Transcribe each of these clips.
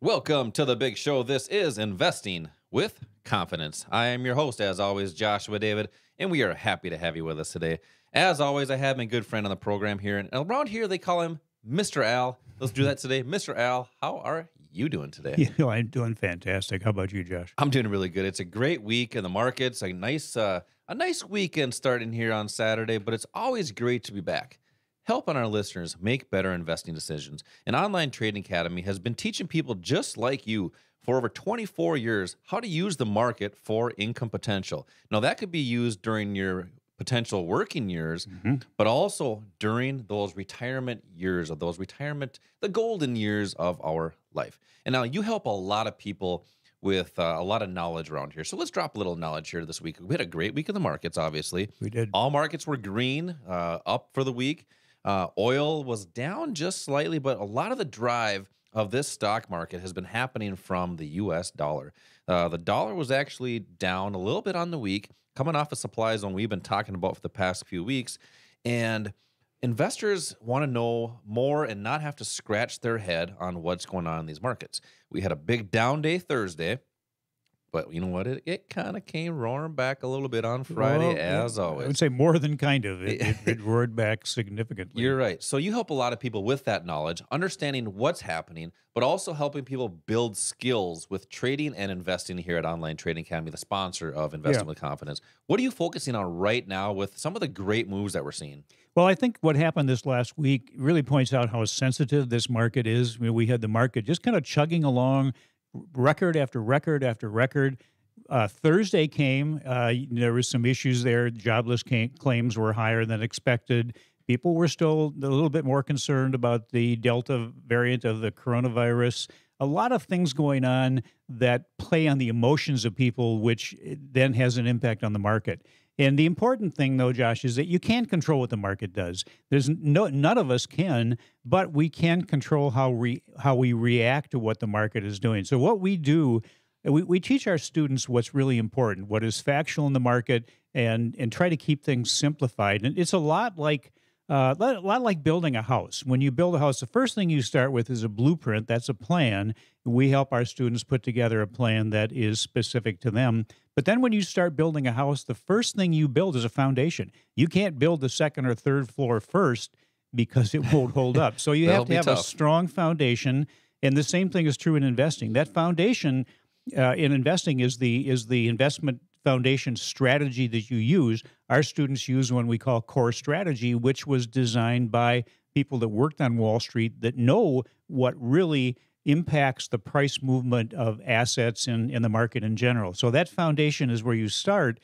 Welcome to the big show. This is Investing with Confidence. I am your host, as always, Joshua David, and we are happy to have you with us today. As always, I have my good friend on the program here, and around here they call him Mr. Al. Let's do that today. Mr. Al, how are you doing today? You know, I'm doing fantastic. How about you, Josh? I'm doing really good. It's a great week in the markets. A nice, uh, a nice weekend starting here on Saturday, but it's always great to be back helping our listeners make better investing decisions. An online trading academy has been teaching people just like you for over 24 years how to use the market for income potential. Now, that could be used during your potential working years, mm-hmm. but also during those retirement years of those retirement, the golden years of our life. And now you help a lot of people with uh, a lot of knowledge around here. So let's drop a little knowledge here this week. We had a great week in the markets, obviously. We did. All markets were green, uh, up for the week. Uh, oil was down just slightly, but a lot of the drive of this stock market has been happening from the US dollar. Uh, the dollar was actually down a little bit on the week, coming off of supplies zone we've been talking about for the past few weeks. And investors want to know more and not have to scratch their head on what's going on in these markets. We had a big down day Thursday. But you know what? It, it kind of came roaring back a little bit on Friday, well, as always. I would say more than kind of. It, it, it roared back significantly. You're right. So you help a lot of people with that knowledge, understanding what's happening, but also helping people build skills with trading and investing here at Online Trading Academy, the sponsor of Investing yeah. with Confidence. What are you focusing on right now with some of the great moves that we're seeing? Well, I think what happened this last week really points out how sensitive this market is. I mean, we had the market just kind of chugging along record after record after record. Uh, Thursday came. Uh, there was some issues there. Jobless came, claims were higher than expected. People were still a little bit more concerned about the Delta variant of the coronavirus. A lot of things going on that play on the emotions of people, which eh, then has an impact on the market. And the important thing, though, Josh, is that you can't control what the market does. There's no none of us can, but we can control how we how we react to what the market is doing. So what we do, we, we teach our students what's really important, what is factual in the market, and and try to keep things simplified. And it's a lot like. Uh, a lot like building a house. When you build a house, the first thing you start with is a blueprint. That's a plan, we help our students put together a plan that is specific to them. But then when you start building a house, the first thing you build is a foundation. You can't build the second or third floor first because it won't hold up. So you have to have tough. a strong foundation. And the same thing is true in investing. That foundation uh, in investing is the is the investment foundation strategy that you use. Our students use one we call core strategy, which was designed by people that worked on Wall Street that know what really impacts the price movement of assets in, in the market in general. So that foundation is where you start.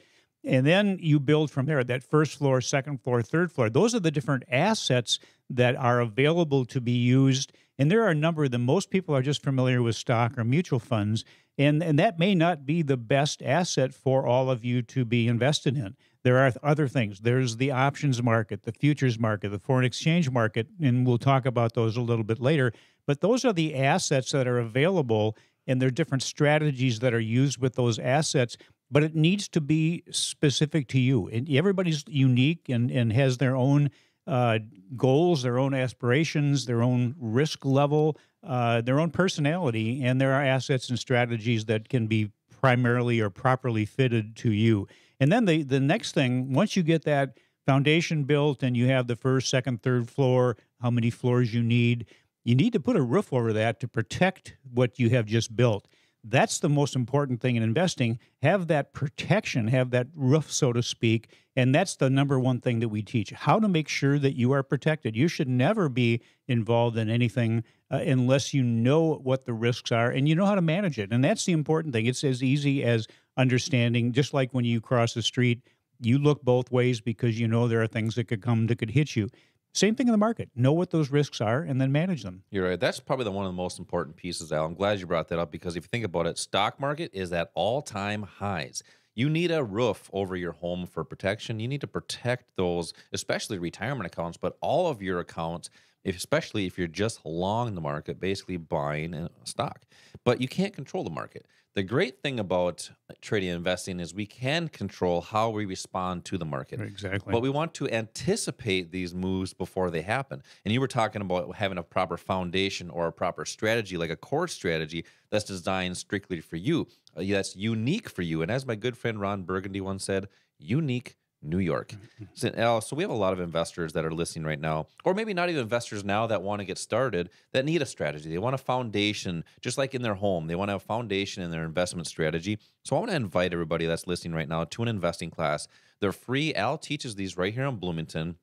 And then you build from there that first floor, second floor, third floor. Those are the different assets that are available to be used. And there are a number of them. Most people are just familiar with stock or mutual funds. And, and that may not be the best asset for all of you to be invested in. There are other things. There's the options market, the futures market, the foreign exchange market. And we'll talk about those a little bit later. But those are the assets that are available, and there are different strategies that are used with those assets. But it needs to be specific to you. And everybody's unique and, and has their own uh, goals, their own aspirations, their own risk level, uh, their own personality, and there are assets and strategies that can be primarily or properly fitted to you. And then the, the next thing, once you get that foundation built and you have the first, second, third floor, how many floors you need, you need to put a roof over that to protect what you have just built. That's the most important thing in investing. Have that protection, have that roof, so to speak. And that's the number one thing that we teach how to make sure that you are protected. You should never be involved in anything uh, unless you know what the risks are and you know how to manage it. And that's the important thing. It's as easy as understanding, just like when you cross the street, you look both ways because you know there are things that could come that could hit you. Same thing in the market. Know what those risks are and then manage them. You're right. That's probably the one of the most important pieces, Al. I'm glad you brought that up because if you think about it, stock market is at all-time highs. You need a roof over your home for protection. You need to protect those, especially retirement accounts, but all of your accounts if, especially if you're just long the market, basically buying a stock. But you can't control the market. The great thing about trading and investing is we can control how we respond to the market. Exactly. But we want to anticipate these moves before they happen. And you were talking about having a proper foundation or a proper strategy, like a core strategy that's designed strictly for you, uh, that's unique for you. And as my good friend Ron Burgundy once said, unique New York. Mm-hmm. So, uh, so, we have a lot of investors that are listening right now, or maybe not even investors now that want to get started that need a strategy. They want a foundation, just like in their home, they want to have a foundation in their investment strategy. So I want to invite everybody that's listening right now to an investing class. They're free. Al teaches these right here in Bloomington,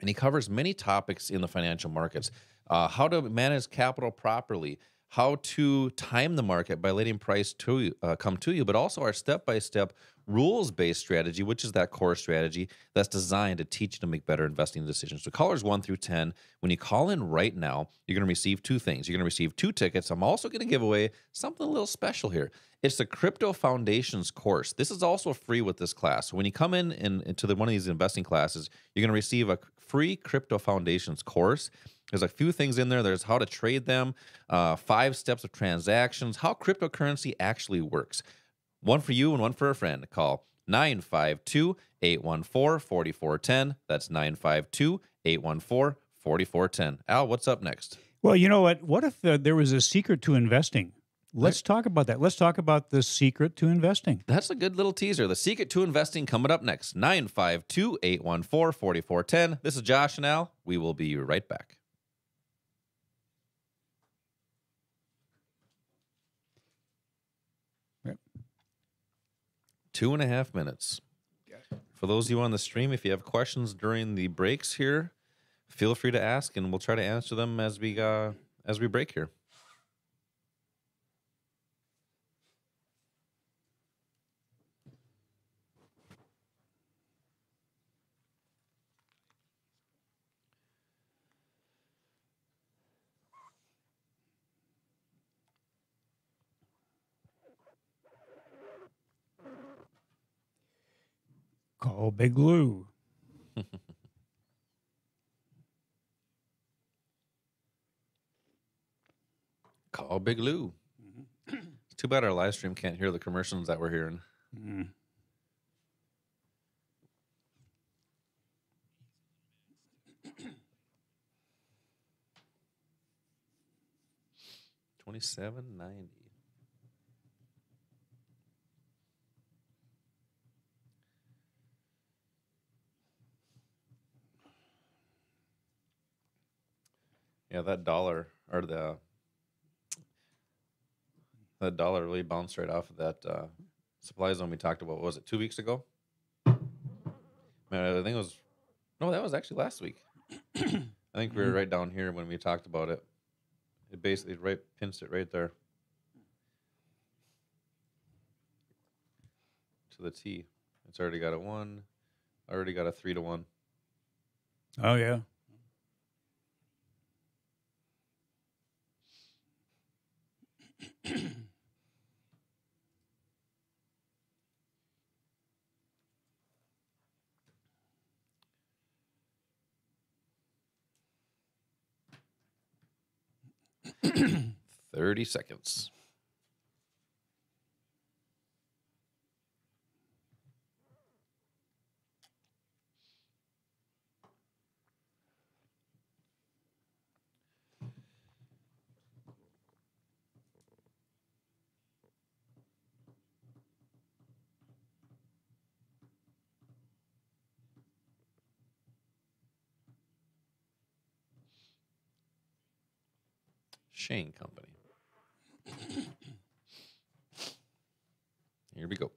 and he covers many topics in the financial markets uh, how to manage capital properly. How to time the market by letting price to uh, come to you, but also our step by step rules based strategy, which is that core strategy that's designed to teach you to make better investing decisions. So, callers one through 10, when you call in right now, you're going to receive two things. You're going to receive two tickets. I'm also going to give away something a little special here. It's the Crypto Foundations course. This is also free with this class. So when you come in and into the, one of these investing classes, you're going to receive a free Crypto Foundations course. There's a few things in there. There's how to trade them, uh, five steps of transactions, how cryptocurrency actually works. One for you and one for a friend. Call 952 814 4410. That's 952 814 4410. Al, what's up next? Well, you know what? What if uh, there was a secret to investing? Let's talk about that. Let's talk about the secret to investing. That's a good little teaser. The secret to investing coming up next 952 814 4410. This is Josh and Al. We will be right back. two and a half minutes. For those of you on the stream, if you have questions during the breaks here, feel free to ask, and we'll try to answer them as we uh, as we break here. old Big Lou. Call Big Lou. Mm-hmm. it's too bad our live stream can't hear the commercials that we're hearing. Mm. Twenty-seven ninety. Yeah, that dollar or the that dollar really bounced right off of that uh, supply zone we talked about. What was it two weeks ago? Man, I think it was no, that was actually last week. I think we were right down here when we talked about it. It basically right pins it right there to the T. It's already got a one, already got a three to one. Oh yeah. 30 seconds. Shane Company. Here we go.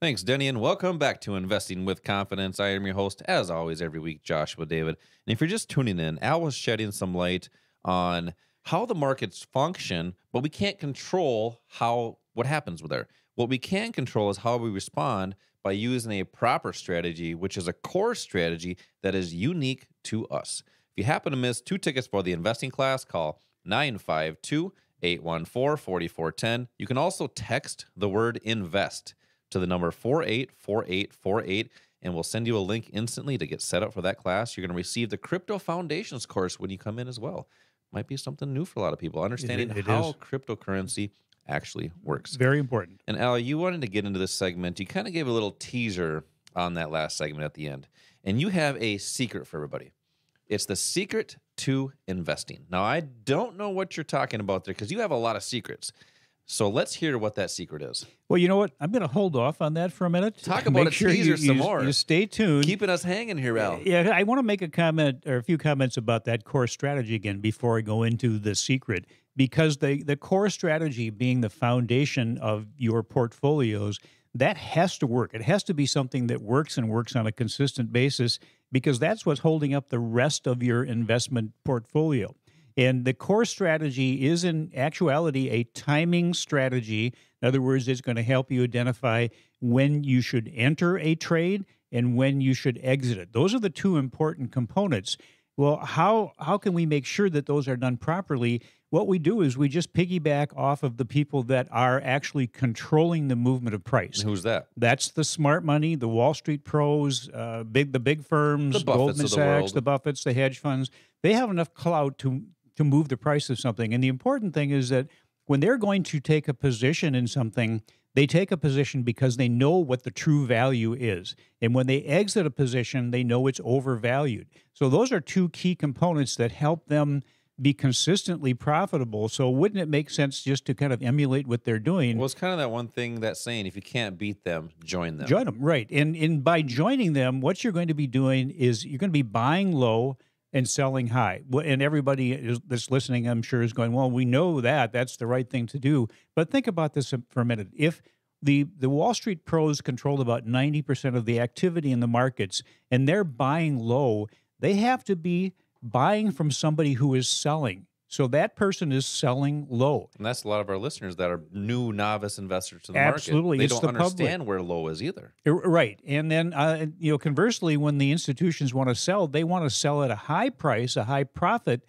Thanks, Denny, and welcome back to Investing with Confidence. I am your host, as always, every week, Joshua David. And if you're just tuning in, Al was shedding some light on how the markets function, but we can't control how what happens with there. What we can control is how we respond by using a proper strategy, which is a core strategy that is unique to us. If you happen to miss two tickets for the investing class, call 952 814 4410. You can also text the word invest to the number 484848, and we'll send you a link instantly to get set up for that class. You're going to receive the Crypto Foundations course when you come in as well. Might be something new for a lot of people, understanding it, it how is. cryptocurrency actually works. Very important. And Al, you wanted to get into this segment. You kind of gave a little teaser on that last segment at the end. And you have a secret for everybody. It's the secret to investing. Now, I don't know what you're talking about there because you have a lot of secrets. So let's hear what that secret is. Well, you know what? I'm going to hold off on that for a minute. Talk about make a sure teaser you, some you, more. You stay tuned. Keeping us hanging here, Al. Yeah, I want to make a comment or a few comments about that core strategy again before I go into the secret because the, the core strategy being the foundation of your portfolios, that has to work. It has to be something that works and works on a consistent basis because that's what's holding up the rest of your investment portfolio. And the core strategy is, in actuality, a timing strategy. In other words, it's going to help you identify when you should enter a trade and when you should exit it. Those are the two important components. Well, how how can we make sure that those are done properly? What we do is we just piggyback off of the people that are actually controlling the movement of price. And who's that? That's the smart money, the Wall Street pros, uh, big the big firms, the Goldman Sachs, the, the Buffets, the hedge funds. They have enough clout to to move the price of something. And the important thing is that when they're going to take a position in something, they take a position because they know what the true value is. And when they exit a position, they know it's overvalued. So those are two key components that help them be consistently profitable. So wouldn't it make sense just to kind of emulate what they're doing? Well, it's kind of that one thing that saying if you can't beat them, join them. Join them, right. And and by joining them, what you're going to be doing is you're going to be buying low and selling high. And everybody is, that's listening, I'm sure, is going, well, we know that. That's the right thing to do. But think about this for a minute. If the, the Wall Street pros control about 90% of the activity in the markets and they're buying low, they have to be buying from somebody who is selling. So that person is selling low. And that's a lot of our listeners that are new novice investors to the Absolutely. market. Absolutely. They it's don't the understand public. where low is either. Uh, right. And then, uh, you know, conversely, when the institutions want to sell, they want to sell at a high price, a high profit,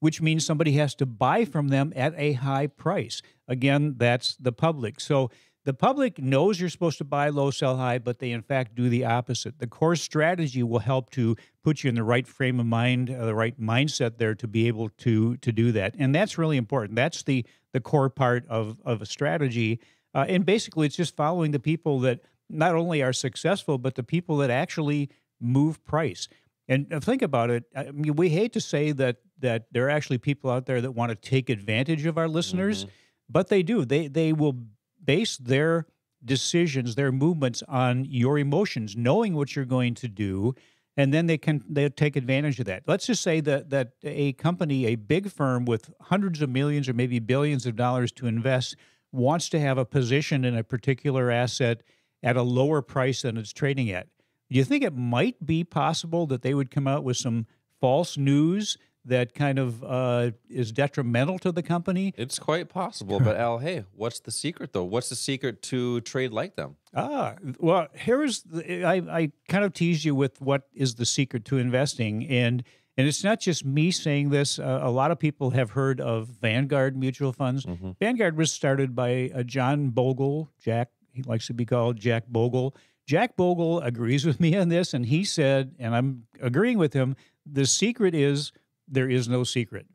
which means somebody has to buy from them at a high price. Again, that's the public. So the public knows you're supposed to buy low, sell high, but they in fact do the opposite. The core strategy will help to put you in the right frame of mind, uh, the right mindset there to be able to to do that, and that's really important. That's the the core part of of a strategy, uh, and basically it's just following the people that not only are successful, but the people that actually move price. And uh, think about it. I mean, we hate to say that that there are actually people out there that want to take advantage of our listeners, mm -hmm. but they do. They they will base their decisions, their movements on your emotions, knowing what you're going to do, and then they can they take advantage of that. Let's just say that that a company, a big firm with hundreds of millions or maybe billions of dollars to invest, wants to have a position in a particular asset at a lower price than it's trading at. Do you think it might be possible that they would come out with some false news that kind of uh, is detrimental to the company? It's quite possible. but Al, hey, what's the secret though? What's the secret to trade like them? Ah, well, here's I, I kind of tease you with what is the secret to investing, and and it's not just me saying this. Uh, a lot of people have heard of Vanguard mutual funds. Mm -hmm. Vanguard was started by uh, John Bogle, Jack. He likes to be called Jack Bogle. Jack Bogle agrees with me on this, and he said, and I'm agreeing with him. The secret is there is no secret.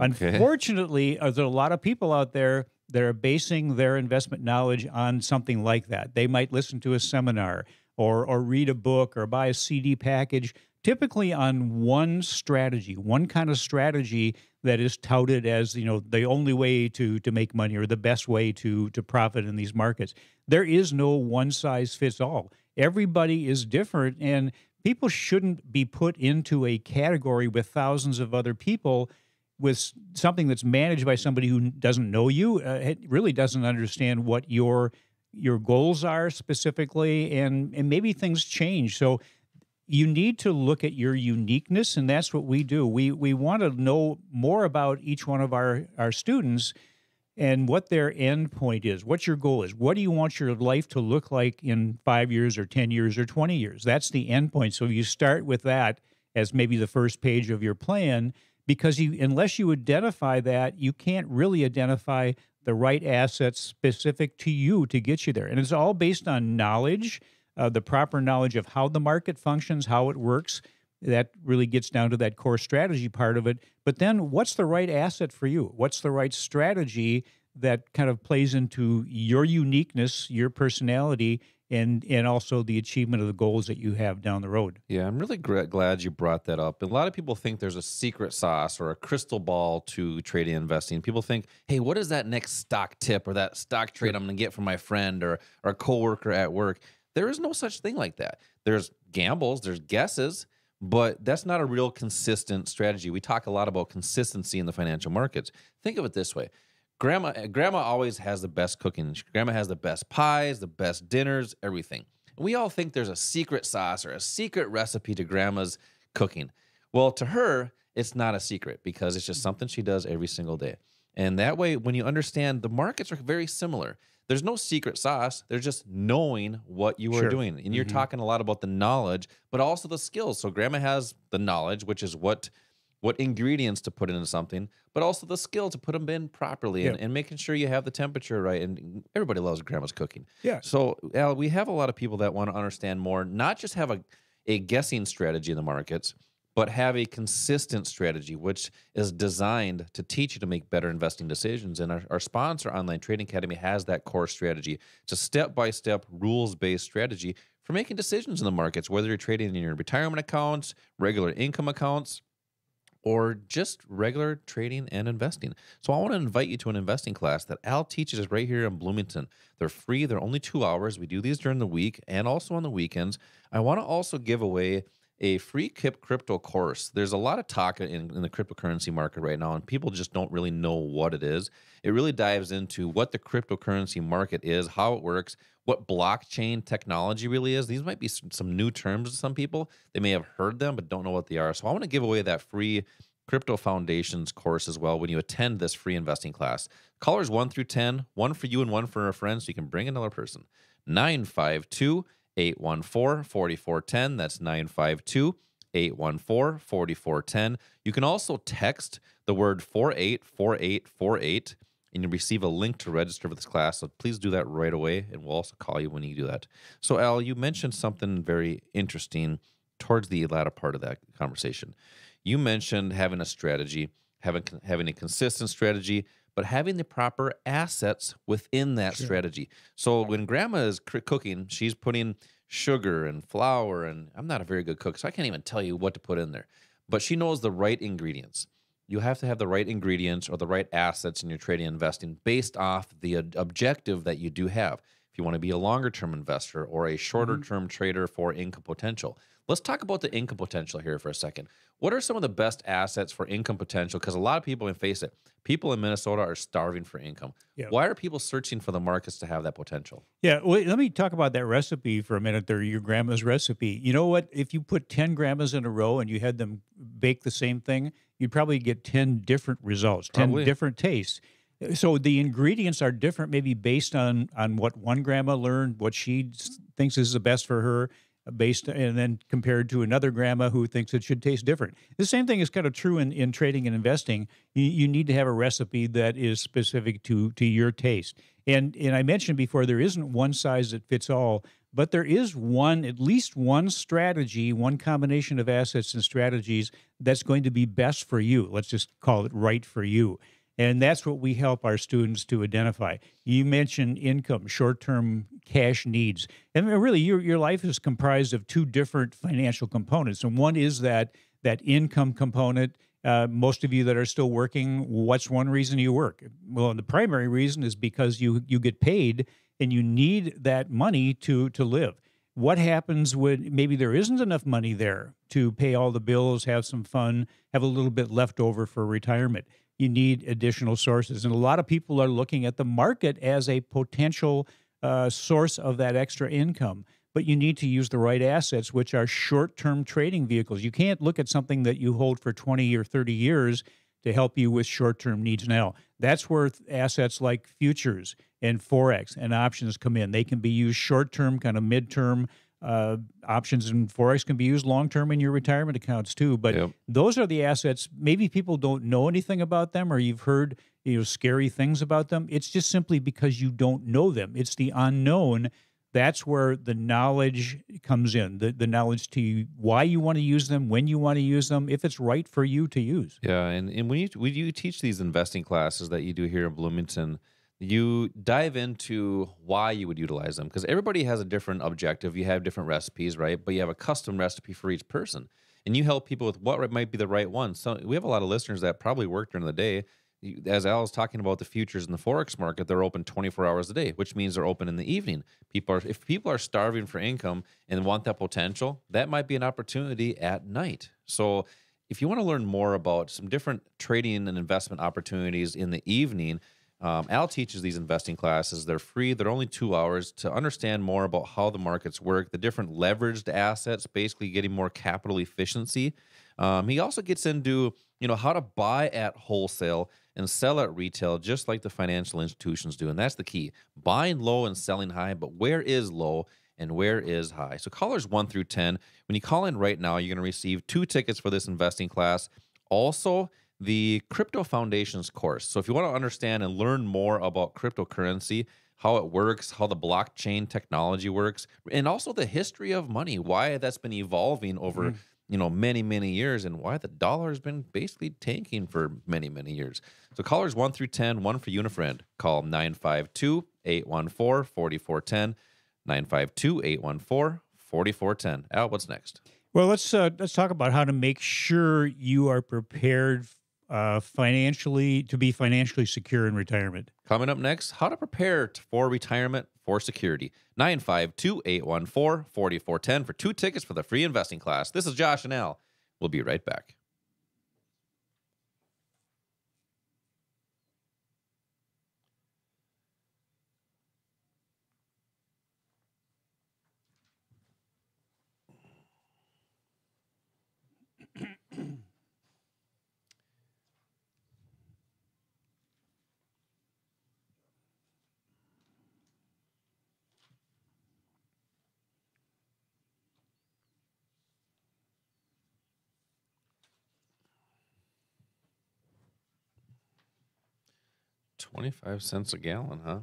Okay. Unfortunately, there are a lot of people out there that are basing their investment knowledge on something like that. They might listen to a seminar or, or read a book or buy a CD package, typically on one strategy, one kind of strategy that is touted as, you know, the only way to to make money or the best way to to profit in these markets. There is no one size fits all. Everybody is different and people shouldn't be put into a category with thousands of other people with something that's managed by somebody who doesn't know you uh, really doesn't understand what your your goals are specifically and and maybe things change so you need to look at your uniqueness and that's what we do we we want to know more about each one of our our students and what their end point is, what your goal is. What do you want your life to look like in five years or 10 years or 20 years? That's the end point. So you start with that as maybe the first page of your plan because you, unless you identify that, you can't really identify the right assets specific to you to get you there. And it's all based on knowledge, uh, the proper knowledge of how the market functions, how it works, that really gets down to that core strategy part of it. But then what's the right asset for you? What's the right strategy that kind of plays into your uniqueness, your personality, and and also the achievement of the goals that you have down the road. Yeah, I'm really glad you brought that up. A lot of people think there's a secret sauce or a crystal ball to trading investing. People think, "Hey, what is that next stock tip or that stock trade I'm going to get from my friend or or a coworker at work?" There is no such thing like that. There's gambles, there's guesses, but that's not a real consistent strategy. We talk a lot about consistency in the financial markets. Think of it this way. Grandma grandma always has the best cooking. Grandma has the best pies, the best dinners, everything. And we all think there's a secret sauce or a secret recipe to grandma's cooking. Well, to her, it's not a secret because it's just something she does every single day. And that way, when you understand the markets are very similar, there's no secret sauce. There's just knowing what you are doing. And you're mm-hmm. talking a lot about the knowledge, but also the skills. So grandma has the knowledge, which is what what ingredients to put into something, but also the skill to put them in properly yep. and, and, making sure you have the temperature right. And everybody loves grandma's cooking. Yeah. So Al, we have a lot of people that want to understand more, not just have a, a guessing strategy in the markets, but have a consistent strategy which is designed to teach you to make better investing decisions. And our, our sponsor, Online Trading Academy, has that core strategy. It's a step by step, rules based strategy for making decisions in the markets, whether you're trading in your retirement accounts, regular income accounts, or just regular trading and investing. So I want to invite you to an investing class that Al teaches right here in Bloomington. They're free, they're only two hours. We do these during the week and also on the weekends. I want to also give away a free crypto course. There's a lot of talk in, in, the cryptocurrency market right now, and people just don't really know what it is. It really dives into what the cryptocurrency market is, how it works, what blockchain technology really is. These might be some new terms to some people. They may have heard them, but don't know what they are. So I want to give away that free Crypto Foundations course as well when you attend this free investing class. Callers 1 through 10, one for you and one for a friend, so you can bring another person. 952 814 4410. That's 952 814 4410. You can also text the word 484848 and you receive a link to register for this class. So please do that right away, and we'll also call you when you do that. So, Al, you mentioned something very interesting towards the latter part of that conversation. You mentioned having a strategy, having having a consistent strategy, but having the proper assets within that sure. strategy. So when grandma is cooking, she's putting sugar and flour, and I'm not a very good cook, so I can't even tell you what to put in there, but she knows the right ingredients. You have to have the right ingredients or the right assets in your trading investing based off the objective that you do have. If you want to be a longer term investor or a shorter mm-hmm. term mm -hmm. trader for income potential, Let's talk about the income potential here for a second. What are some of the best assets for income potential? Because a lot of people, and face it, people in Minnesota are starving for income. Why are people searching for the markets to have that potential? Yeah, wait, let me talk about that recipe for a minute there, your grandma's recipe. You know what? If you put 10 grandmas in a row and you had them bake the same thing, you'd probably get 10 different results, probably. 10 different tastes so the ingredients are different maybe based on on what one grandma learned what she thinks is the best for her based and then compared to another grandma who thinks it should taste different. The same thing is kind of true in, in trading and investing. You, you need to have a recipe that is specific to to your taste. And and I mentioned before there isn't one size that fits all, but there is one at least one strategy, one combination of assets and strategies that's going to be best for you. Let's just call it right for you. And that's what we help our students to identify. You mentioned income, short term cash needs. And really, your, your life is comprised of two different financial components. And one is that that income component. Uh, most of you that are still working, what's one reason you work? Well, the primary reason is because you you get paid and you need that money to to live. What happens when maybe there isn't enough money there to pay all the bills, have some fun, have a little bit left over for retirement? You need additional sources, and a lot of people are looking at the market as a potential uh, source of that extra income. But you need to use the right assets, which are short term trading vehicles. You can't look at something that you hold for 20 or 30 years to help you with short term needs now. That's where assets like futures and Forex and options come in. They can be used short term, kind of midterm. Uh, options and forex can be used long term in your retirement accounts too. But yep. those are the assets. Maybe people don't know anything about them, or you've heard you know scary things about them it's just simply because you don't know them it's the unknown that's where the knowledge comes in the, the knowledge to why you want to use them when you want to use them if it's right for you to use yeah and, and when, you, when you teach these investing classes that you do here in bloomington you dive into why you would utilize them because everybody has a different objective you have different recipes right but you have a custom recipe for each person and you help people with what might be the right one so we have a lot of listeners that probably work during the day as Al was talking about the futures in the forex market, they're open 24 hours a day, which means they're open in the evening. People are if people are starving for income and want that potential, that might be an opportunity at night. So if you want to learn more about some different trading and investment opportunities in the evening, um, Al teaches these investing classes. They're free. They're only two hours to understand more about how the markets work, the different leveraged assets, basically getting more capital efficiency. Um, he also gets into you know, how to buy at wholesale and sell at retail just like the financial institutions do. And that's the key buying low and selling high. But where is low? and where is high. So, callers 1 through 10, when you call in right now, you're going to receive two tickets for this investing class. Also, the Crypto Foundations course. So, if you want to understand and learn more about cryptocurrency, how it works, how the blockchain technology works, and also the history of money, why that's been evolving over mm you know many many years and why the dollar has been basically tanking for many many years so callers 1 through 10 one for unifriend call 952-814-4410 952-814-4410 al what's next well let's uh, let's talk about how to make sure you are prepared uh, financially to be financially secure in retirement. Coming up next, how to prepare for retirement for security. 952 814 4410 for two tickets for the free investing class. This is Josh and Al. We'll be right back. 25 cents a gallon, huh?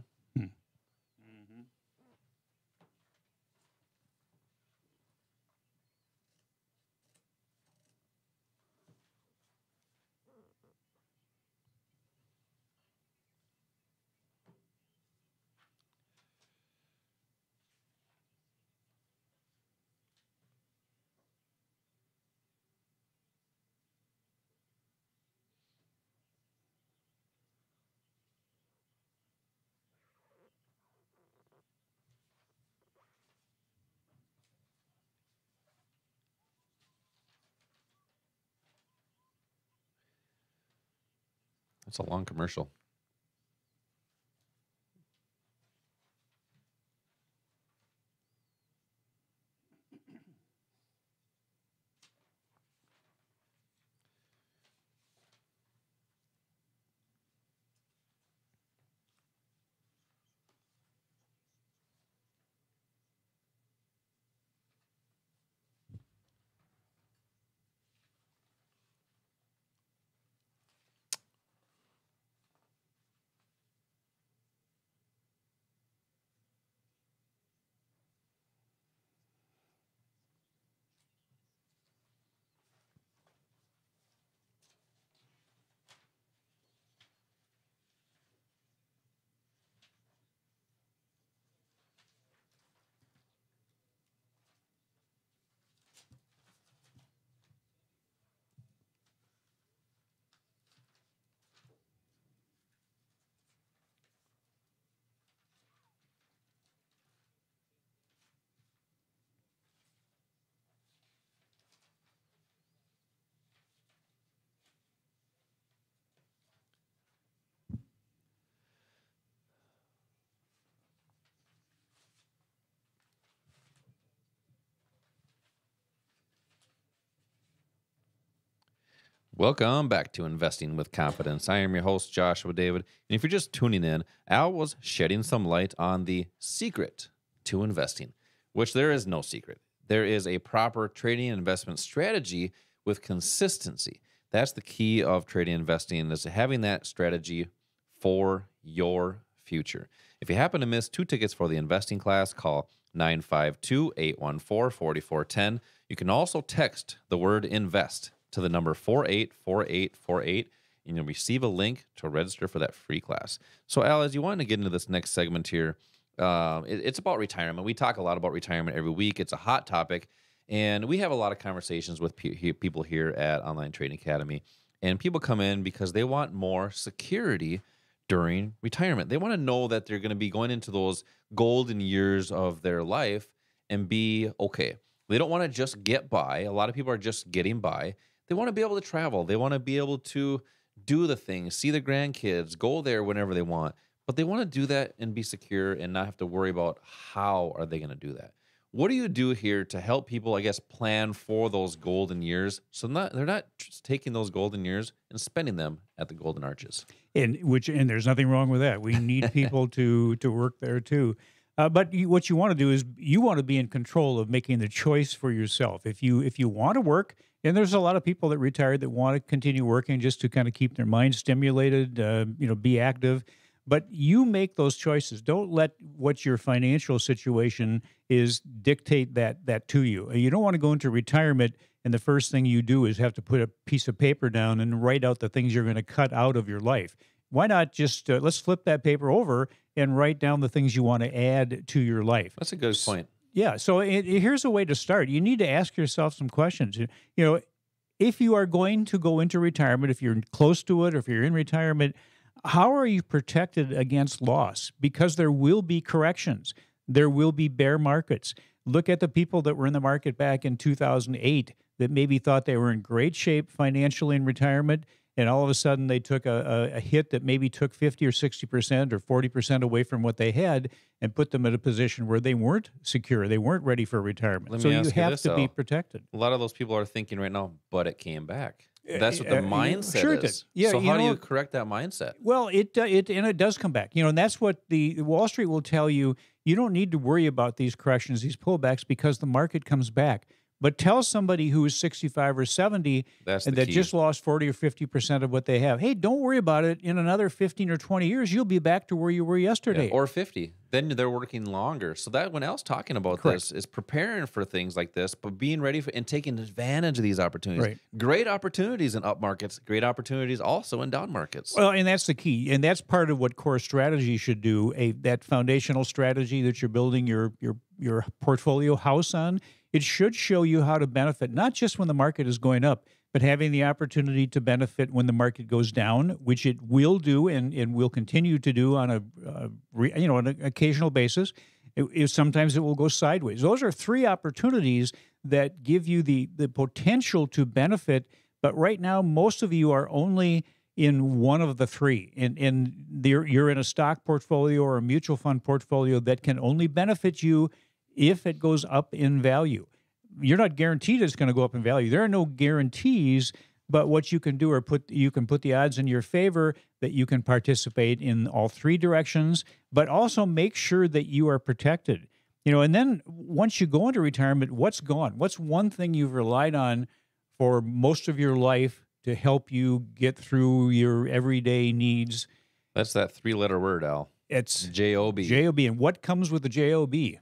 It's a long commercial. Welcome back to Investing with Confidence. I am your host, Joshua David. And if you're just tuning in, Al was shedding some light on the secret to investing, which there is no secret. There is a proper trading investment strategy with consistency. That's the key of trading investing is having that strategy for your future. If you happen to miss two tickets for the investing class, call 952 814 4410. You can also text the word invest to the number 484848 and you'll receive a link to register for that free class. So, Al, as you want to get into this next segment here, um, it, it's about retirement. We talk a lot about retirement every week, it's a hot topic. And we have a lot of conversations with pe- people here at Online Trading Academy. And people come in because they want more security during retirement. They want to know that they're going to be going into those golden years of their life and be okay. They don't want to just get by. A lot of people are just getting by they want to be able to travel. They want to be able to do the things, see the grandkids, go there whenever they want. But they want to do that and be secure and not have to worry about how are they going to do that. What do you do here to help people, I guess, plan for those golden years so not, they're not taking those golden years and spending them at the Golden Arches? And which and there's nothing wrong with that. We need people to to work there too. Uh, but you, what you want to do is you want to be in control of making the choice for yourself. If you if you want to work, and there's a lot of people that retired that want to continue working just to kind of keep their mind stimulated, uh, you know, be active. But you make those choices. Don't let what your financial situation is dictate that that to you. Uh, you don't want to go into retirement and the first thing you do is have to put a piece of paper down and write out the things you're going to cut out of your life. Why not just uh, let's flip that paper over and write down the things you want to add to your life? That's a good point yeah. So it, it, here's a way to start. You need to ask yourself some questions. You know, if you are going to go into retirement, if you're close to it, or if you're in retirement, how are you protected against loss? Because there will be corrections. There will be bear markets. Look at the people that were in the market back in 2008 that maybe thought they were in great shape financially in retirement and all of a sudden they took a, a, hit that maybe took 50 or 60% or 40% away from what they had and put them in a position where they weren't secure they weren't ready for retirement so you, you have this, to though. be protected a lot of those people are thinking right now but it came back eh, that's what the uh, mindset sure is. Yeah, so how know, do you correct that mindset? Well, it uh, it and it does come back. You know, and that's what the Wall Street will tell you. You don't need to worry about these corrections, these pullbacks, because the market comes back. But tell somebody who is 65 or 70 That's and that key. just lost 40 or 50% of what they have, hey, don't worry about it. In another 15 or 20 years, you'll be back to where you were yesterday. Yeah, or 50. Then they're working longer. So that when else talking about Correct. this is preparing for things like this, but being ready for and taking advantage of these opportunities. Right. Great opportunities in up markets, great opportunities also in down markets. Well, and that's the key. And that's part of what core strategy should do. A that foundational strategy that you're building your your your portfolio house on it should show you how to benefit, not just when the market is going up, but having the opportunity to benefit when the market goes down, which it will do and, and will continue to do on a, uh, re, you know an occasional basis. It, it, sometimes it will go sideways. Those are three opportunities that give you the the potential to benefit. But right now, most of you are only in one of the three, and and you're in a stock portfolio or a mutual fund portfolio that can only benefit you if it goes up in value. You're not guaranteed it's going to go up in value. There are no guarantees, but what you can do are put you can put the odds in your favor that you can participate in all three directions, but also make sure that you are protected. You know, and then once you go into retirement, what's gone? What's one thing you've relied on for most of your life to help you get through your everyday needs? That's that three letter word, Al. It's J O B. J O B. And what comes with the J O B?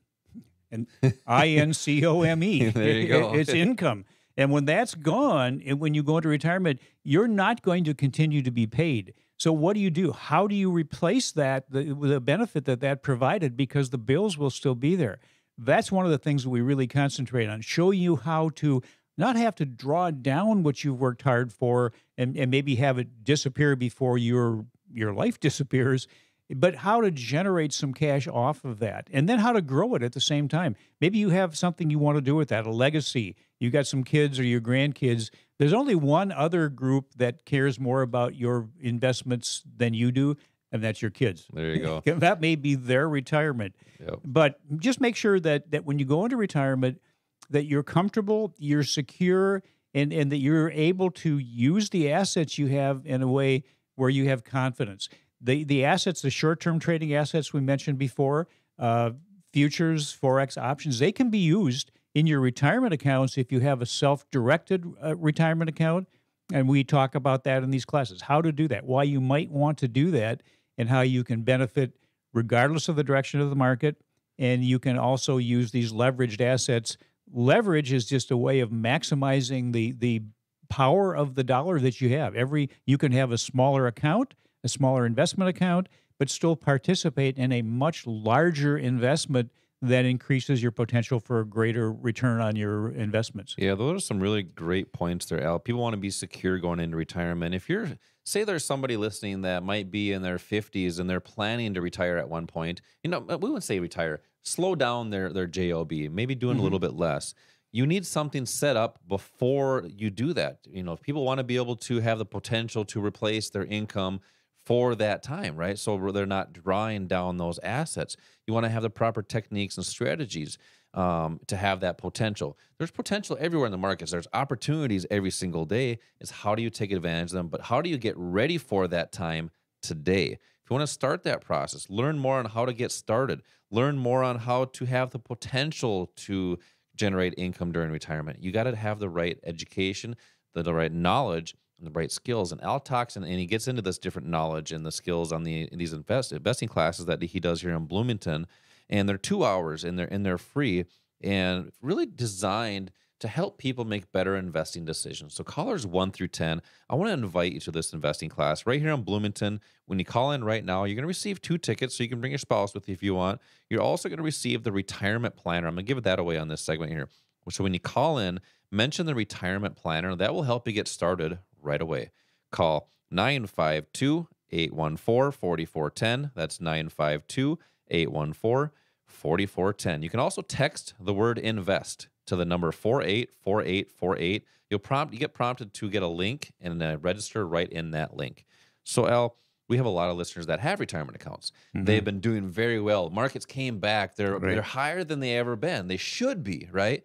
and I N C O M E. there you go. It's income. And when that's gone, and when you go into retirement, you're not going to continue to be paid. So what do you do? How do you replace that the, the benefit that that provided because the bills will still be there? That's one of the things that we really concentrate on. Show you how to not have to draw down what you've worked hard for and, and maybe have it disappear before your your life disappears but how to generate some cash off of that and then how to grow it at the same time. Maybe you have something you want to do with that, a legacy. You got some kids or your grandkids. There's only one other group that cares more about your investments than you do, and that's your kids. There you go. that may be their retirement. Yep. But just make sure that that when you go into retirement that you're comfortable, you're secure and and that you're able to use the assets you have in a way where you have confidence the the assets, the short term trading assets we mentioned before, uh, futures, forex options, they can be used in your retirement accounts if you have a self directed uh, retirement account. And we talk about that in these classes how to do that, why you might want to do that, and how you can benefit regardless of the direction of the market. And you can also use these leveraged assets. Leverage is just a way of maximizing the, the power of the dollar that you have. Every you can have a smaller account a smaller investment account, but still participate in a much larger investment that increases your potential for a greater return on your investments. Yeah, those are some really great points there, Al. People want to be secure going into retirement. If you're, say, there's somebody listening that might be in their 50s and they're planning to retire at one point, you know, we wouldn't say retire, slow down their, their JOB, maybe doing mm -hmm. a little mm-hmm. bit less. You need something set up before you do that. You know, if people want to be able to have the potential to replace their income, for that time, right? So they're not drawing down those assets. You want to have the proper techniques and strategies um, to have that potential. There's potential everywhere in the markets. There's opportunities every single day. Is how do you take advantage of them? But how do you get ready for that time today? If you want to start that process, learn more on how to get started. Learn more on how to have the potential to generate income during retirement. You got to have the right education, the, the right knowledge, the right skills. And Al talks and, and he gets into this different knowledge and the skills on the these invest, investing classes that he does here in Bloomington. And they're two hours and they're and they're free and really designed to help people make better investing decisions. So, callers one through 10, I want to invite you to this investing class right here in Bloomington. When you call in right now, you're going to receive two tickets so you can bring your spouse with you if you want. You're also going to receive the retirement planner. I'm going to give that away on this segment here. So, when you call in, mention the retirement planner. That will help you get started right away. Call 952 814 4410. That's 952 814 4410. You can also text the word invest to the number 484848. You'll prompt you get prompted to get a link and uh, register right in that link. So Al, we have a lot of listeners that have retirement accounts. Mm-hmm. They've been doing very well. Markets came back. They're right. they're higher than they ever been. They should be, right?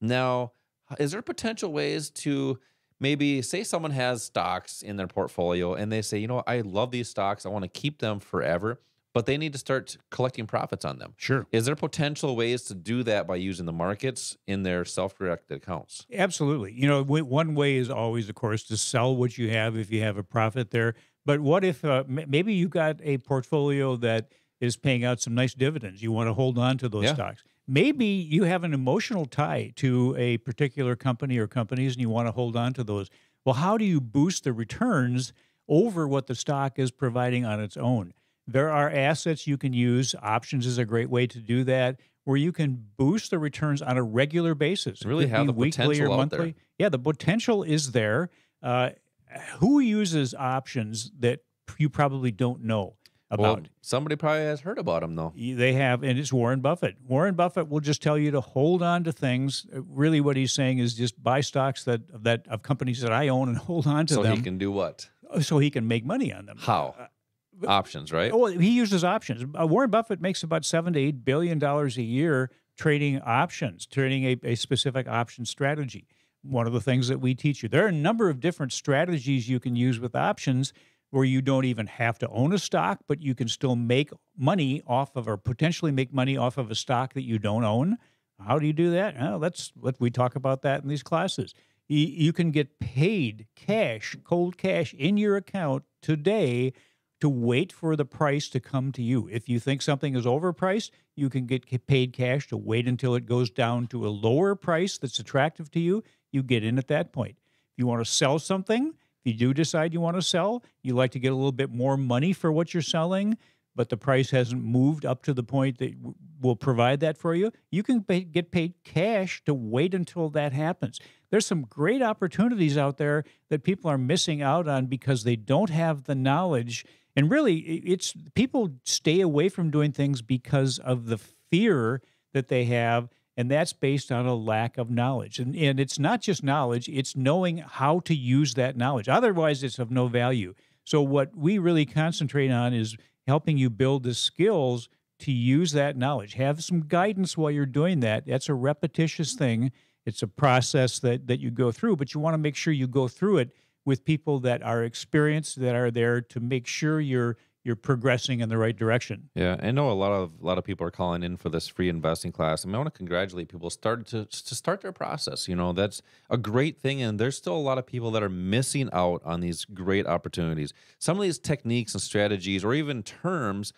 Now, is there potential ways to maybe say someone has stocks in their portfolio and they say, you know, I love these stocks, I want to keep them forever, but they need to start collecting profits on them. Sure. Is there potential ways to do that by using the markets in their self-directed accounts? Absolutely. You know, one way is always, of course, to sell what you have if you have a profit there. But what if uh, maybe you have got a portfolio that is paying out some nice dividends? You want to hold on to those yeah. stocks maybe you have an emotional tie to a particular company or companies and you want to hold on to those. Well, how do you boost the returns over what the stock is providing on its own? There are assets you can use. Options is a great way to do that, where you can boost the returns on a regular basis. really, have the weekly or monthly? Yeah, the potential is there. Uh, who uses options that you probably don't know? about. Well, somebody probably has heard about him though. They have, and it's Warren Buffett. Warren Buffett will just tell you to hold on to things. Uh, really, what he's saying is just buy stocks that that of companies that I own and hold on to so them. So he can do what? Uh, so he can make money on them. How? Uh, options, right? Oh, he uses options. Uh, Warren Buffett makes about seven to eight billion dollars a year trading options, trading a, a specific option strategy. One of the things that we teach you. There are a number of different strategies you can use with options where you don't even have to own a stock, but you can still make money off of or potentially make money off of a stock that you don't own. How do you do that? Well, that's what we talk about that in these classes. You can get paid cash, cold cash in your account today to wait for the price to come to you. If you think something is overpriced, you can get paid cash to wait until it goes down to a lower price that's attractive to you. You get in at that point. If you want to sell something, if you do decide you want to sell, you like to get a little bit more money for what you're selling, but the price hasn't moved up to the point that will provide that for you. You can pay, get paid cash to wait until that happens. There's some great opportunities out there that people are missing out on because they don't have the knowledge. And really, it's people stay away from doing things because of the fear that they have and that's based on a lack of knowledge. And, and it's not just knowledge, it's knowing how to use that knowledge. Otherwise, it's of no value. So, what we really concentrate on is helping you build the skills to use that knowledge. Have some guidance while you're doing that. That's a repetitious thing, it's a process that, that you go through, but you want to make sure you go through it with people that are experienced, that are there to make sure you're you're progressing in the right direction. Yeah, I know a lot of a lot of people are calling in for this free investing class. I, mean, I want to congratulate people started to to start their process. You know, that's a great thing, and there's still a lot of people that are missing out on these great opportunities. Some of these techniques and strategies, or even terms,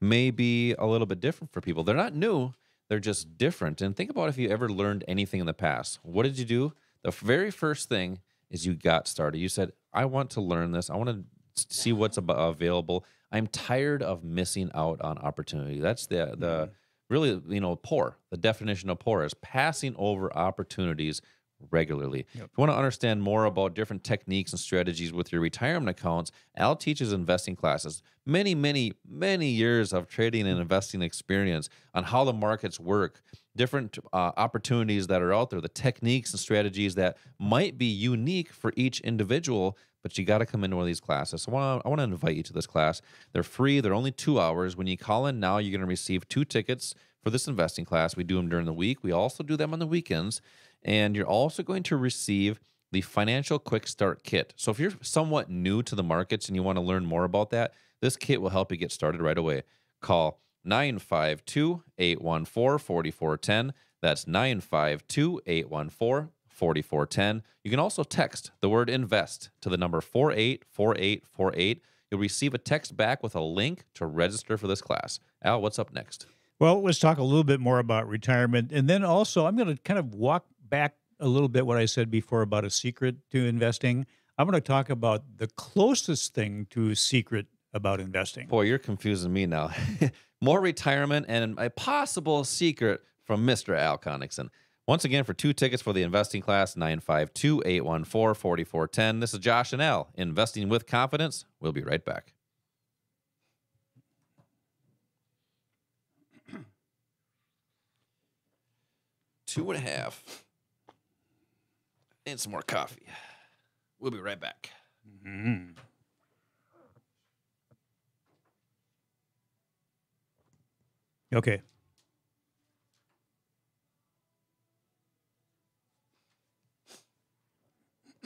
may be a little bit different for people. They're not new; they're just different. And think about if you ever learned anything in the past. What did you do? The very first thing is you got started. You said, "I want to learn this. I want to." See what's available. I'm tired of missing out on opportunity. That's the the mm-hmm. really you know poor. The definition of poor is passing over opportunities regularly. Yep. If you want to understand more about different techniques and strategies with your retirement accounts, Al teaches investing classes. Many, many, many years of trading and investing experience on how the markets work, different uh, opportunities that are out there, the techniques and strategies that might be unique for each individual but you got to come into one of these classes. So I want to invite you to this class. They're free. They're only two hours. When you call in now, you're going to receive two tickets for this investing class. We do them during the week. We also do them on the weekends, and you're also going to receive the financial quick start kit. So if you're somewhat new to the markets and you want to learn more about that, this kit will help you get started right away. Call 952 814 4410. That's 952 814 4410. You can also text the word invest to the number 484848. You'll receive a text back with a link to register for this class. Al, what's up next? Well, let's talk a little bit more about retirement. And then also, I'm going to kind of walk back a little bit what I said before about a secret to investing. I'm going to talk about the closest thing to a secret about investing. Boy, you're confusing me now. more retirement and a possible secret from Mr. Al Connickson. Once again, for two tickets for the investing class, 952 814 4410. This is Josh and Al, investing with confidence. We'll be right back. Two and a half, and some more coffee. We'll be right back. Mm-hmm. Okay.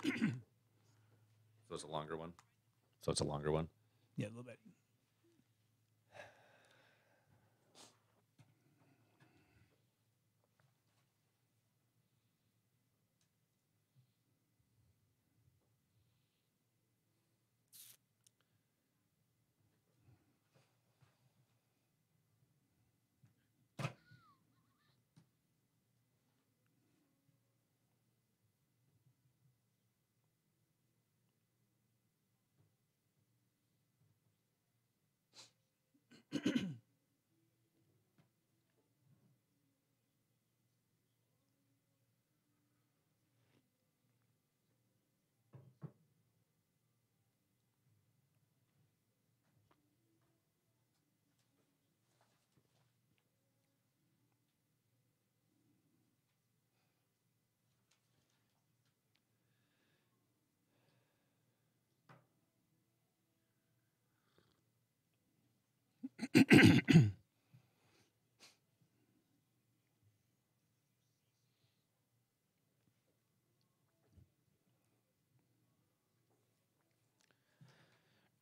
so it's a longer one. So it's a longer one. Yeah, a little bit.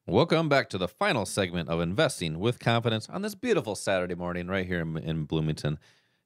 Welcome back to the final segment of Investing with Confidence on this beautiful Saturday morning right here in, in Bloomington.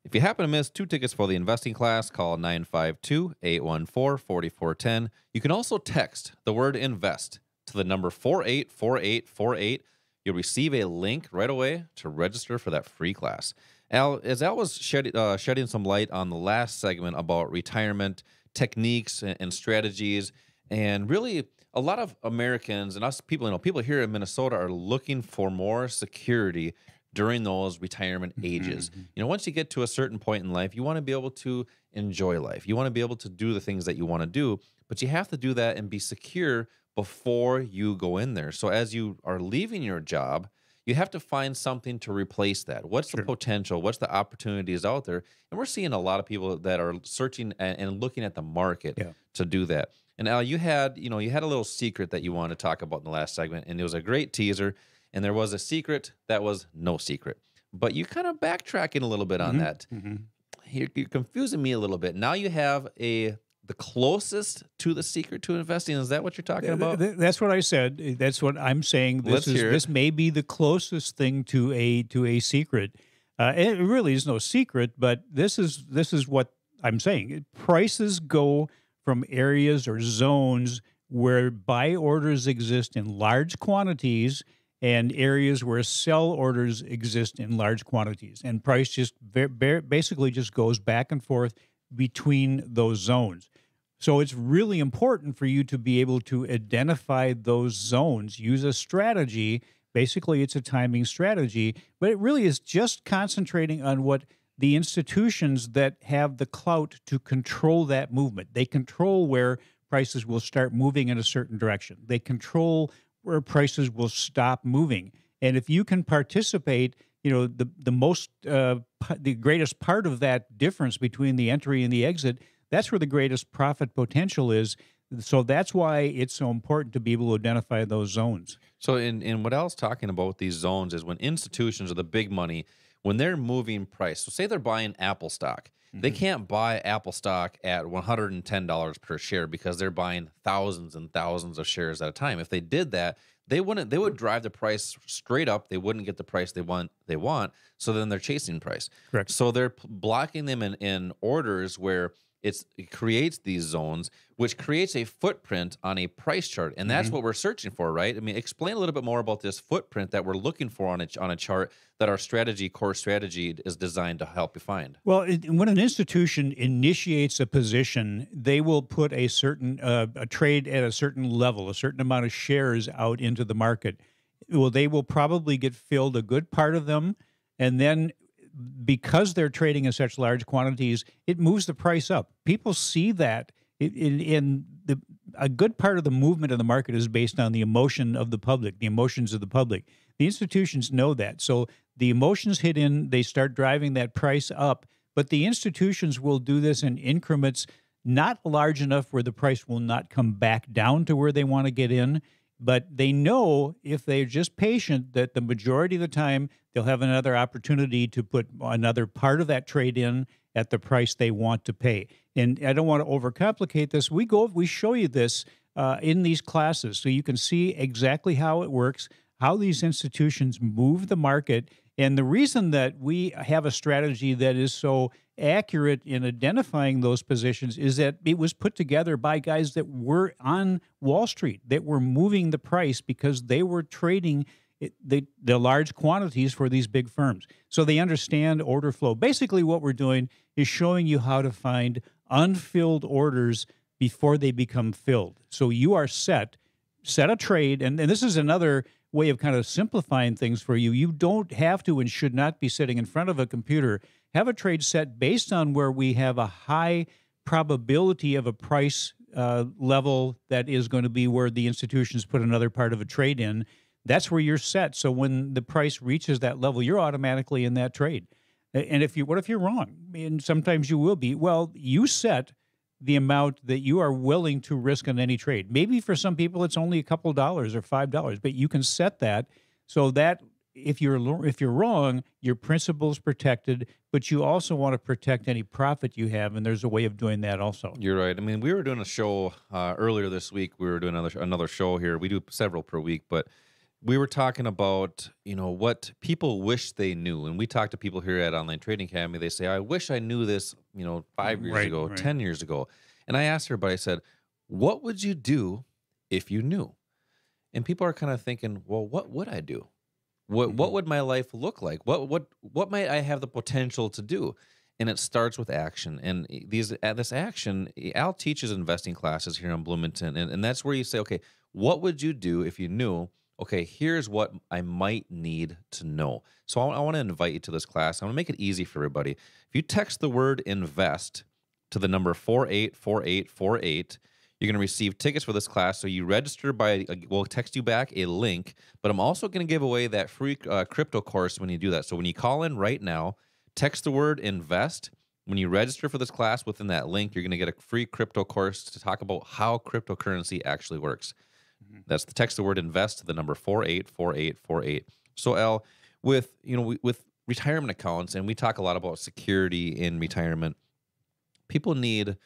If you happen to miss two tickets for the investing class, call 952 814 4410. You can also text the word invest to the number 484848. You'll receive a link right away to register for that free class. Al, as Al was shed, uh, shedding some light on the last segment about retirement techniques and, and strategies, and really a lot of Americans and us people, you know, people here in Minnesota are looking for more security during those retirement mm-hmm, ages. Mm-hmm. You know, once you get to a certain point in life, you want to be able to enjoy life. You want to be able to do the things that you want to do, but you have to do that and be secure before you go in there. So as you are leaving your job, you have to find something to replace that. What's sure. the potential? What's the opportunities out there? And we're seeing a lot of people that are searching and looking at the market yeah. to do that. And Al, you had, you know, you had a little secret that you wanted to talk about in the last segment, and it was a great teaser. And there was a secret that was no secret. But you kind of backtracking a little bit on mm -hmm. that. Mm -hmm. You're, you're confusing me a little bit. Now you have a the closest to the secret to investing. Is that what you're talking about? That's what I said. That's what I'm saying. This Let's is, hear it. this may be the closest thing to a to a secret. Uh, it really is no secret, but this is this is what I'm saying. Prices go from areas or zones where buy orders exist in large quantities and areas where sell orders exist in large quantities, and price just basically just goes back and forth between those zones. So it's really important for you to be able to identify those zones, use a strategy. Basically, it's a timing strategy, but it really is just concentrating on what the institutions that have the clout to control that movement. They control where prices will start moving in a certain direction, they control where prices will stop moving. And if you can participate, you know the the most uh, the greatest part of that difference between the entry and the exit that's where the greatest profit potential is. So that's why it's so important to be able to identify those zones. So, in, in what else talking about these zones is when institutions or the big money, when they're moving price, so say they're buying Apple stock, mm-hmm. they can't buy Apple stock at $110 per share because they're buying thousands and thousands of shares at a time. If they did that, they wouldn't they would drive the price straight up they wouldn't get the price they want they want so then they're chasing price correct so they're blocking them in, in orders where it's, it creates these zones, which creates a footprint on a price chart, and that's mm-hmm. what we're searching for, right? I mean, explain a little bit more about this footprint that we're looking for on a on a chart that our strategy core strategy is designed to help you find. Well, it, when an institution initiates a position, they will put a certain uh, a trade at a certain level, a certain amount of shares out into the market. Well, they will probably get filled a good part of them, and then because they're trading in such large quantities, it moves the price up. People see that. In the, a good part of the movement of the market is based on the emotion of the public, the emotions of the public. The institutions know that. So the emotions hit in, they start driving that price up. But the institutions will do this in increments not large enough where the price will not come back down to where they want to get in but they know if they're just patient that the majority of the time they'll have another opportunity to put another part of that trade in at the price they want to pay. And I don't want to overcomplicate this. We go we show you this uh, in these classes so you can see exactly how it works, how these institutions move the market. And the reason that we have a strategy that is so accurate in identifying those positions is that it was put together by guys that were on Wall Street, that were moving the price because they were trading it, the, the large quantities for these big firms. So they understand order flow. Basically, what we're doing is showing you how to find unfilled orders before they become filled. So you are set, set a trade. And, and this is another way of kind of simplifying things for you. You don't have to and should not be sitting in front of a computer have a trade set based on where we have a high probability of a price uh, level that is going to be where the institutions put another part of a trade in. That's where you're set. So when the price reaches that level, you're automatically in that trade. And if you, what if you're wrong? And sometimes you will be. Well, you set the amount that you are willing to risk on any trade. Maybe for some people it's only a couple dollars or five dollars, but you can set that so that if you're if you're wrong, your principle's protected, but you also want to protect any profit you have, and there's a way of doing that also. You're right. I mean, we were doing a show uh, earlier this week. We were doing another another show here. We do several per week, but we were talking about you know what people wish they knew, and we talked to people here at Online Trading Academy. They say, "I wish I knew this," you know, five years right, ago, right. ten years ago, and I asked everybody. I said, "What would you do if you knew?" And people are kind of thinking, "Well, what would I do?" What what mm-hmm. would my life look like? What what what might I have the potential to do? And it starts with action. And eh, these at eh, this action, eh, Al teaches investing classes here in Bloomington, and, and that's where you say, okay, what would you do if you knew? Okay, here's what I might need to know. So I, I want to invite you to this class. I want to make it easy for everybody. If you text the word invest to the number 484848, you're going to receive tickets for this class. So you register by, uh, we'll text you back a link, but I'm also going to give away that free uh, crypto course when you do that. So when you call in right now, text the word invest. When you register for this class within that link, you're going to get a free crypto course to talk about how cryptocurrency actually works. Mm-hmm. That's the text the word invest to the number 484848. So Al, with you know with retirement accounts and we talk a lot about security in retirement, people need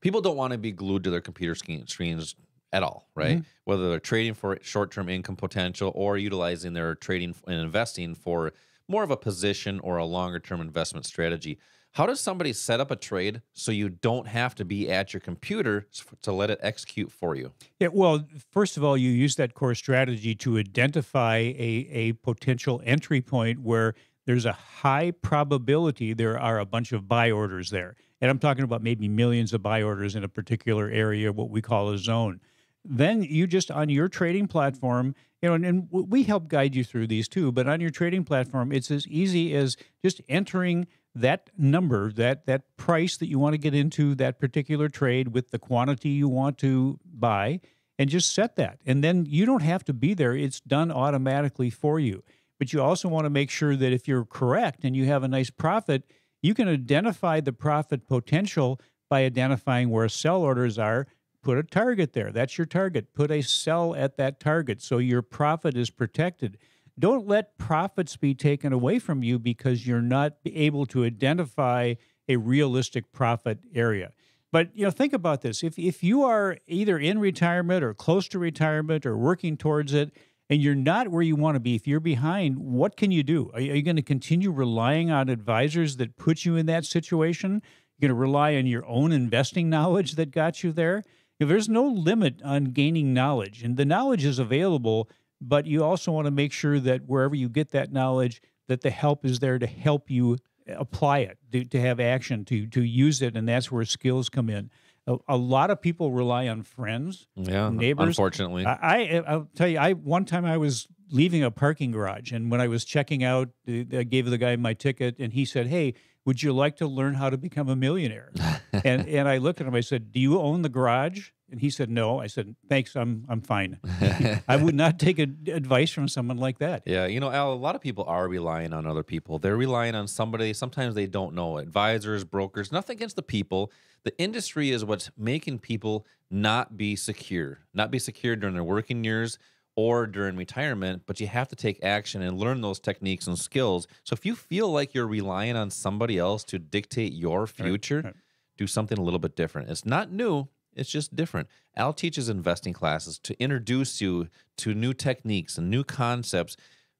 people don't want to be glued to their computer screens at all, right? mm-hmm. Whether they're trading for short term income potential or utilizing their trading and investing for more of a position or a longer term investment strategy. How does somebody set up a trade so you don't have to be at your computer to let it execute for you? Yeah, well, first of all, you use that core strategy to identify a, a potential entry point where there's a high probability there are a bunch of buy orders there and I'm talking about maybe millions of buy orders in a particular area, what we call a zone. Then you just on your trading platform, you know, and, and we help guide you through these too, but on your trading platform, it's as easy as just entering that number, that that price that you want to get into that particular trade with the quantity you want to buy, and just set that. And then you don't have to be there. It's done automatically for you. But you also want to make sure that if you're correct and you have a nice profit, you can identify the profit potential by identifying where sell orders are. Put a target there. That's your target. Put a sell at that target so your profit is protected. Don't let profits be taken away from you because you're not able to identify a realistic profit area. But you know, think about this. If if you are either in retirement or close to retirement or working towards it, and you're not where you want to be, if you're behind, what can you do? Are, you going to continue relying on advisors that put you in that situation? You're going to rely on your own investing knowledge that got you there? You know, there's no limit on gaining knowledge, and the knowledge is available, but you also want to make sure that wherever you get that knowledge, that the help is there to help you apply it, to, to have action, to, to use it, and that's where skills come in a, a lot of people rely on friends, yeah, neighbors. Unfortunately, I, I will tell you, I one time I was leaving a parking garage, and when I was checking out, I gave the guy my ticket, and he said, "Hey, would you like to learn how to become a millionaire?" and and I looked at him. I said, "Do you own the garage?" And he said, "No." I said, "Thanks, I'm I'm fine." I would not take a, advice from someone like that. Yeah, you know, Al, a lot of people are relying on other people. They're relying on somebody. Sometimes they don't know advisors, brokers. Nothing against the people. The industry is what's making people not be secure, not be secure during their working years or during retirement. But you have to take action and learn those techniques and skills. So if you feel like you're relying on somebody else to dictate your future. Right, right do something a little bit different. It's not new, it's just different. Al teaches investing classes to introduce you to new techniques and new concepts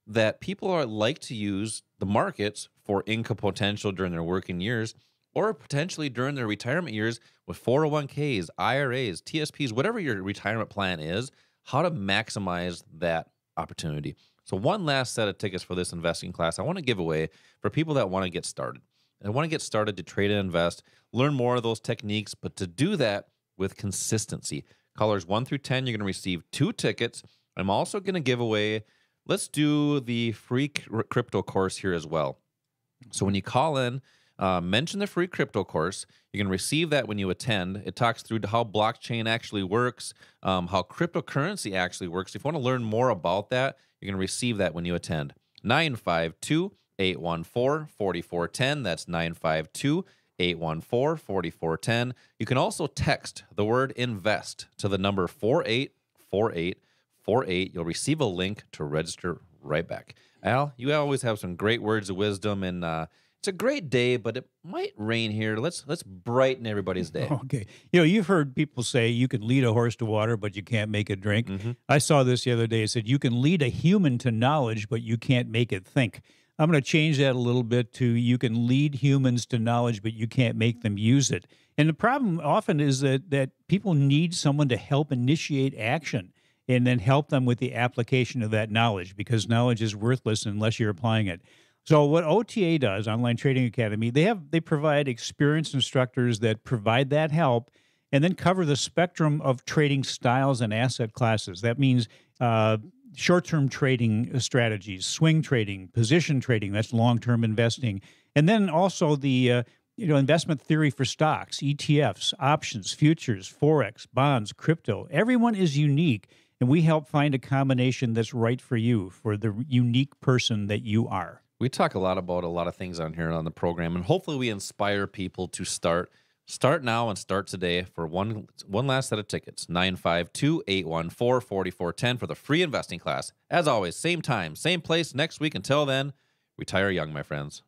that people are like to use the markets for income potential during their working years or potentially during their retirement years with 401ks, IRAs, TSPs, whatever your retirement plan is, how to maximize that opportunity. So, one last set of tickets for this investing class I want to give away for people that want to get started. I want to get started to trade and invest, learn more of those techniques, but to do that with consistency. Callers 1 through 10, you're going to receive two tickets. I'm also going to give away, let's do the free crypto course here as well. So when you call in, uh, mention the free crypto course. You can receive that when you attend. It talks through how blockchain actually works, um, how cryptocurrency actually works. If you want to learn more about that, you're going to receive that when you attend. 952 814 4410. That's 952 814 4410. You can also text the word invest to the number 484848. You'll receive a link to register right back. Al, you always have some great words of wisdom and, uh, it's a great day, but it might rain here. Let's let's brighten everybody's day. Okay. You know, you've heard people say you can lead a horse to water, but you can't make it drink. Mm -hmm. I saw this the other day. It said you can lead a human to knowledge, but you can't make it think. I'm going to change that a little bit to you can lead humans to knowledge, but you can't make them use it. And the problem often is that, that people need someone to help initiate action and then help them with the application of that knowledge because knowledge is worthless unless you're applying it. So what OTA does, Online Trading Academy, they have they provide experienced instructors that provide that help and then cover the spectrum of trading styles and asset classes. That means uh, short term trading uh, strategies, swing trading, position trading, that's long term investing. And then also the uh, you know investment theory for stocks, ETFs, options, futures, forex, bonds, crypto. Everyone is unique and we help find a combination that's right for you, for the unique person that you are. We talk a lot about a lot of things on here on the program and hopefully we inspire people to start Start now and start today for one one last set of tickets. 952-814-4410 for the free investing class. As always, same time, same place next week. Until then, retire young, my friends.